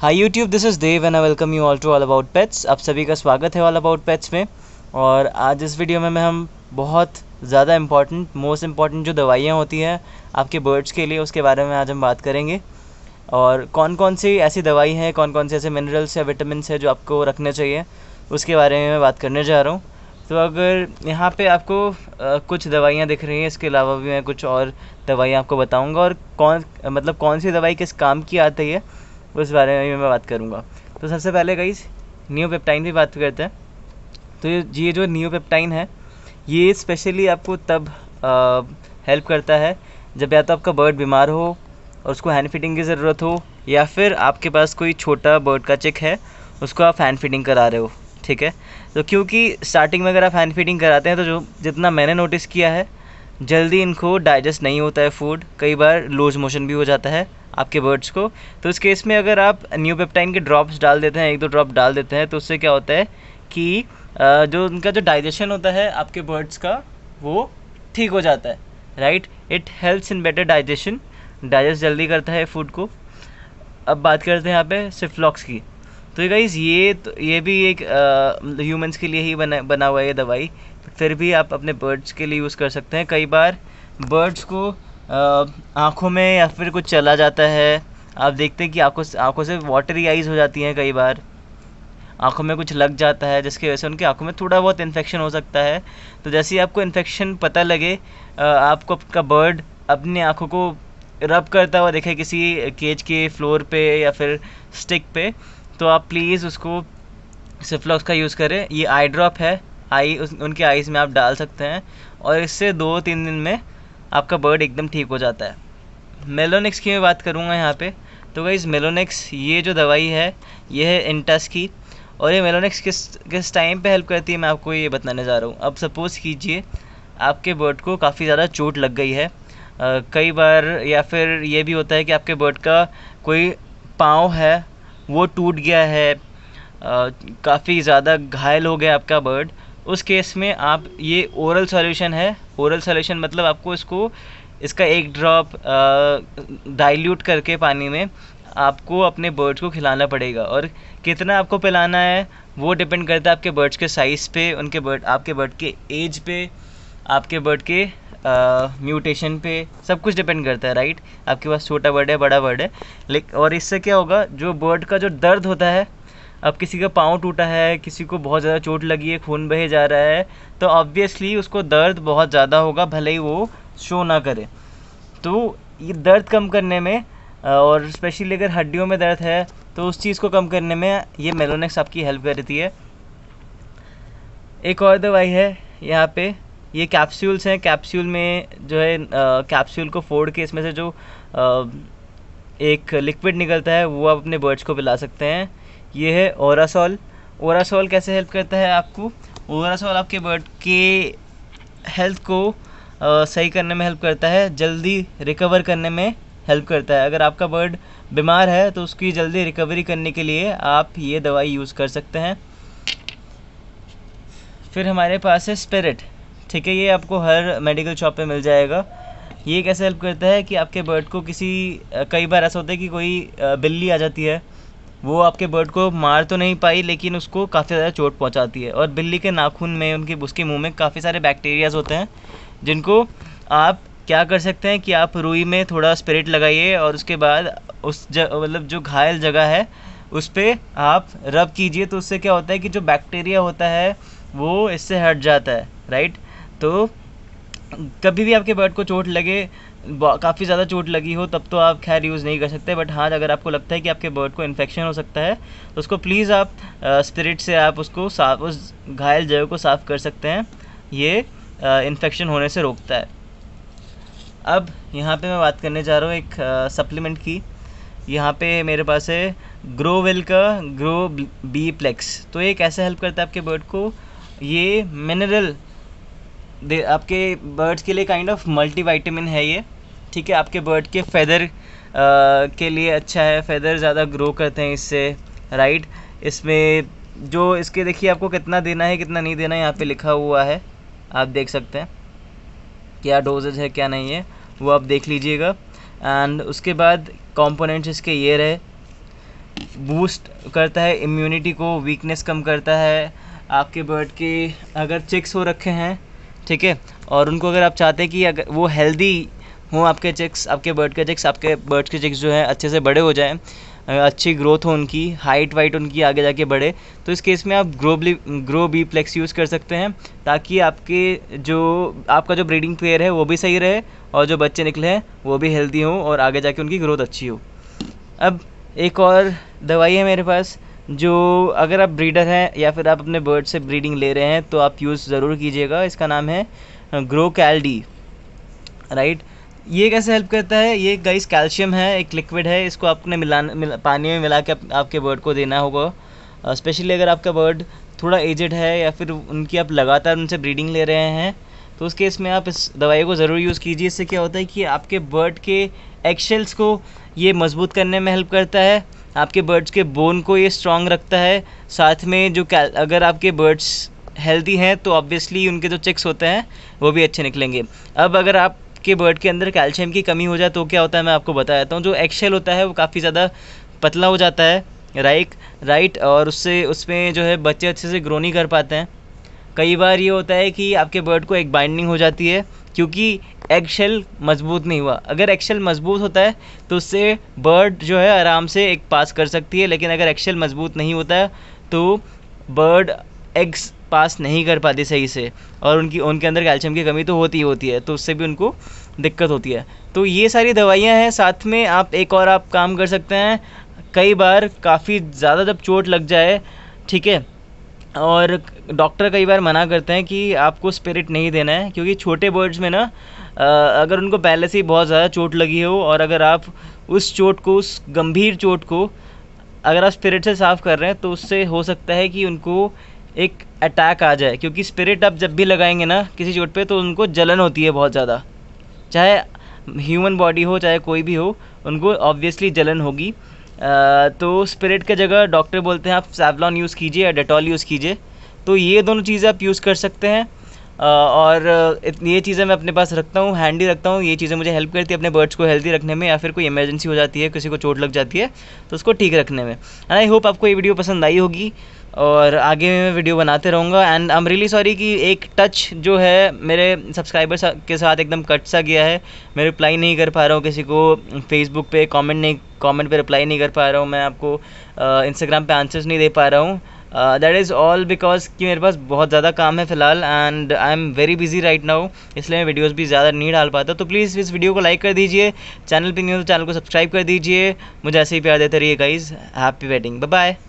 hi YouTube this is Dev and I welcome you all to all about pets आप सभी का स्वागत है ऑल अबाउट पेट्स में और आज इस वीडियो में मैं हम बहुत ज़्यादा इम्पॉर्टेंट मोस्ट इम्पॉर्टेंट जो दवाइयाँ होती हैं आपके बर्ड्स के लिए उसके बारे में आज हम बात करेंगे और कौन कौन सी ऐसी दवाई है कौन कौन से ऐसे मिनरल्स या विटामिन है जो आपको रखने चाहिए उसके बारे में मैं बात करने जा रहा हूँ तो अगर यहाँ पे आपको आ, कुछ दवाइयाँ दिख रही हैं इसके अलावा भी मैं कुछ और दवाइयाँ आपको बताऊँगा और कौन मतलब कौन सी दवाई किस काम की आती है उस बारे में मैं बात करूँगा तो सबसे पहले गई न्यू पेप्टाइन की बात करते हैं तो ये जो न्यू पेप्टाइन है ये स्पेशली आपको तब हेल्प करता है जब या तो आपका बर्ड बीमार हो और उसको हैंड फिटिंग की ज़रूरत हो या फिर आपके पास कोई छोटा बर्ड का चिक है उसको आप हैंड फिटिंग करा रहे हो ठीक है तो क्योंकि स्टार्टिंग में अगर आप हैंड फिटिंग कराते हैं तो जो जितना मैंने नोटिस किया है जल्दी इनको डाइजेस्ट नहीं होता है फूड कई बार लूज मोशन भी हो जाता है आपके बर्ड्स को तो इस केस में अगर आप न्यू पेप्टाइन के ड्रॉप्स डाल देते हैं एक दो ड्रॉप डाल देते हैं तो उससे क्या होता है कि जो उनका जो डाइजेशन होता है आपके बर्ड्स का वो ठीक हो जाता है right it helps in better digestion digest जल्दी करता है फूड को अब बात करते हैं यहाँ पे सिफ्लॉक्स की तो गाइज ये तो ये भी एक ह्यूमंस मतलब के लिए ही बना बना हुआ है ये दवाई फिर भी आप अपने बर्ड्स के लिए यूज़ कर सकते हैं कई बार बर्ड्स को आँखों में या फिर कुछ चला जाता है आप देखते हैं कि आँखों से आँखों से वाटरी आइज़ हो जाती हैं कई बार आँखों में कुछ लग जाता है जिसकी वजह से उनकी आँखों में थोड़ा बहुत इन्फेक्शन हो सकता है तो जैसे ही आपको इन्फेक्शन पता लगे आपको आपका बर्ड अपनी आँखों को रब करता हुआ देखे किसी केज के फ्लोर पे या फिर स्टिक पे तो आप प्लीज़ उसको सिफ्लॉक्स का यूज़ करें ये आई ड्रॉप है आई उस उनके आइज़ में आप डाल सकते हैं और इससे दो तीन दिन में आपका बर्ड एकदम ठीक हो जाता है मेलोनिक्स की मैं बात करूँगा यहाँ पे तो भाई मेलोनिक्स ये जो दवाई है ये है इंटस की और ये मेलोनिक्स किस किस टाइम पे हेल्प करती है मैं आपको ये बताने जा रहा हूँ अब सपोज़ कीजिए आपके बर्ड को काफ़ी ज़्यादा चोट लग गई है आ, कई बार या फिर ये भी होता है कि आपके बर्ड का कोई पाँव है वो टूट गया है काफ़ी ज़्यादा घायल हो गया आपका बर्ड उस केस में आप ये ओरल सॉल्यूशन है ओरल सॉल्यूशन मतलब आपको इसको इसका एक ड्रॉप डाइल्यूट करके पानी में आपको अपने बर्ड्स को खिलाना पड़ेगा और कितना आपको पिलाना है वो डिपेंड करता है आपके बर्ड्स के साइज़ पे उनके बर्ड आपके बर्ड के एज पे आपके बर्ड के म्यूटेशन uh, पे सब कुछ डिपेंड करता है राइट आपके पास छोटा बर्ड है बड़ा बर्ड है लेकिन और इससे क्या होगा जो बर्ड का जो दर्द होता है अब किसी का पाँव टूटा है किसी को बहुत ज़्यादा चोट लगी है खून बहे जा रहा है तो ऑब्वियसली उसको दर्द बहुत ज़्यादा होगा भले ही वो शो ना करे तो ये दर्द कम करने में और स्पेशली अगर हड्डियों में दर्द है तो उस चीज़ को कम करने में ये मेलोनेक्स आपकी हेल्प करती है एक और दवाई है यहाँ पे ये कैप्सूल्स हैं कैप्सूल में जो है कैप्सूल को फोड़ के इसमें से जो आ, एक लिक्विड निकलता है वो आप अपने बर्ड्स को पिला सकते हैं ये है ओरासॉल ओरासॉल कैसे हेल्प करता है आपको ओरासॉल आपके बर्ड के हेल्थ को आ, सही करने में हेल्प करता है जल्दी रिकवर करने में हेल्प करता है अगर आपका बर्ड बीमार है तो उसकी जल्दी रिकवरी करने के लिए आप ये दवाई यूज़ कर सकते हैं फिर हमारे पास है स्पिरिट ठीक है ये आपको हर मेडिकल शॉप पे मिल जाएगा ये कैसे हेल्प करता है कि आपके बर्ड को किसी कई बार ऐसा होता है कि कोई बिल्ली आ जाती है वो आपके बर्ड को मार तो नहीं पाई लेकिन उसको काफ़ी ज़्यादा चोट पहुंचाती है और बिल्ली के नाखून में उनके उसके मुंह में काफ़ी सारे बैक्टीरियाज होते हैं जिनको आप क्या कर सकते हैं कि आप रुई में थोड़ा स्पिरिट लगाइए और उसके बाद उस मतलब जो घायल जगह है उस पर आप रब कीजिए तो उससे क्या होता है कि जो बैक्टीरिया होता है वो इससे हट जाता है राइट तो कभी भी आपके बर्ड को चोट लगे काफ़ी ज़्यादा चोट लगी हो तब तो आप खैर यूज़ नहीं कर सकते बट हाँ अगर आपको लगता है कि आपके बर्ड को इन्फेक्शन हो सकता है तो उसको प्लीज़ आप स्पिरिट से आप उसको साफ उस घायल जगह को साफ़ कर सकते हैं ये इन्फेक्शन होने से रोकता है अब यहाँ पे मैं बात करने जा रहा हूँ एक सप्लीमेंट की यहाँ पे मेरे पास है ग्रोवेल का ग्रो बी प्लेक्स तो ये कैसे हेल्प करता है आपके बर्ड को ये मिनरल दे आपके बर्ड्स के लिए काइंड ऑफ मल्टी वाइटमिन है ये ठीक है आपके बर्ड के फेदर के लिए अच्छा है फेदर ज़्यादा ग्रो करते हैं इससे राइट इसमें जो इसके देखिए आपको कितना देना है कितना नहीं देना है यहाँ पे लिखा हुआ है आप देख सकते हैं क्या डोजेज है क्या नहीं है वो आप देख लीजिएगा एंड उसके बाद कॉम्पोनेंट्स इसके ये रहे बूस्ट करता है इम्यूनिटी को वीकनेस कम करता है आपके बर्ड के अगर चिक्स हो रखे हैं ठीक है और उनको अगर आप चाहते हैं कि अगर वो हेल्दी हों आपके चिक्स आपके बर्ड के चिक्स आपके बर्ड्स के चिक्स जो है अच्छे से बड़े हो जाएँ अच्छी ग्रोथ हो उनकी हाइट वाइट उनकी आगे जाके बढ़े तो इस केस में आप ग्रोबली ग्रो बी प्लेक्स यूज़ कर सकते हैं ताकि आपके जो आपका जो ब्रीडिंग पेयर है वो भी सही रहे और जो बच्चे निकले हैं वो भी हेल्दी हों और आगे जाके उनकी ग्रोथ अच्छी हो अब एक और दवाई है मेरे पास जो अगर आप ब्रीडर हैं या फिर आप अपने बर्ड से ब्रीडिंग ले रहे हैं तो आप यूज़ ज़रूर कीजिएगा इसका नाम है ग्रो कैलडी राइट ये कैसे हेल्प करता है ये गाइस कैल्शियम है एक लिक्विड है इसको आपने मिला मिल, पानी में मिला के आप, आपके बर्ड को देना होगा स्पेशली अगर आपका बर्ड थोड़ा एजड है या फिर उनकी आप लगातार उनसे ब्रीडिंग ले रहे हैं तो उस केस में आप इस दवाई को ज़रूर यूज़ कीजिए इससे क्या होता है कि आपके बर्ड के एक्शेल्स को ये मजबूत करने में हेल्प करता है आपके बर्ड्स के बोन को ये स्ट्रॉन्ग रखता है साथ में जो अगर आपके बर्ड्स हेल्दी हैं तो ऑब्वियसली उनके जो चिक्स होते हैं वो भी अच्छे निकलेंगे अब अगर आप के बर्ड के अंदर कैल्शियम की कमी हो जाए तो क्या होता है मैं आपको बता देता हूँ जो एक्शेल होता है वो काफ़ी ज़्यादा पतला हो जाता है राइट राइट और उससे उसमें जो है बच्चे अच्छे से ग्रो नहीं कर पाते हैं कई बार ये होता है कि आपके बर्ड को एक बाइंडिंग हो जाती है क्योंकि एग मजबूत नहीं हुआ अगर एग मजबूत होता है तो उससे बर्ड जो है आराम से एक पास कर सकती है लेकिन अगर एग मजबूत नहीं होता है तो बर्ड एग्स पास नहीं कर पाती सही से और उनकी उनके अंदर कैल्शियम की कमी तो होती ही होती है तो उससे भी उनको दिक्कत होती है तो ये सारी दवाइयाँ हैं साथ में आप एक और आप काम कर सकते हैं कई बार काफ़ी ज़्यादा जब चोट लग जाए ठीक है और डॉक्टर कई बार मना करते हैं कि आपको स्पिरिट नहीं देना है क्योंकि छोटे बर्ड्स में ना अगर उनको पहले से ही बहुत ज़्यादा चोट लगी हो और अगर आप उस चोट को उस गंभीर चोट को अगर आप स्पिरिट से साफ़ कर रहे हैं तो उससे हो सकता है कि उनको एक अटैक आ जाए क्योंकि स्पिरिट आप जब भी लगाएंगे ना किसी चोट पे तो उनको जलन होती है बहुत ज़्यादा चाहे ह्यूमन बॉडी हो चाहे कोई भी हो उनको ऑब्वियसली जलन होगी तो स्पिरिट के जगह डॉक्टर बोलते हैं आप सेवलॉन यूज़ कीजिए या डेटॉल यूज़ कीजिए तो ये दोनों चीज़ें आप यूज़ कर सकते हैं और ये चीज़ें मैं अपने पास रखता हूँ हैंडी रखता हूँ ये चीज़ें मुझे हेल्प करती है अपने बर्ड्स को हेल्दी रखने में या फिर कोई इमरजेंसी हो जाती है किसी को चोट लग जाती है तो उसको ठीक रखने में एंड आई होप आपको ये वीडियो पसंद आई होगी और आगे भी मैं वीडियो बनाते रहूँगा and I am really sorry कि एक टच जो है मेरे सब्सक्राइबर्स के साथ एकदम कट सा गया है मैं रिप्लाई नहीं कर पा रहा हूँ किसी को फेसबुक पे कमेंट नहीं कमेंट पे रिप्लाई नहीं कर पा रहा हूँ मैं आपको इंस्टाग्राम पे आंसर्स नहीं दे पा रहा हूँ दैट इज़ ऑल बिकॉज कि मेरे पास बहुत ज़्यादा काम है फिलहाल and I am very busy right now इसलिए मैं वीडियोज़ भी ज़्यादा नहीं डाल पाता तो प्लीज़ इस वीडियो को लाइक कर दीजिए चैनल पर नहीं हो तो चैनल को सब्सक्राइब कर दीजिए मुझे ऐसे ही प्यार देते रहिए गाइज हैप्पी वेडिंग बाय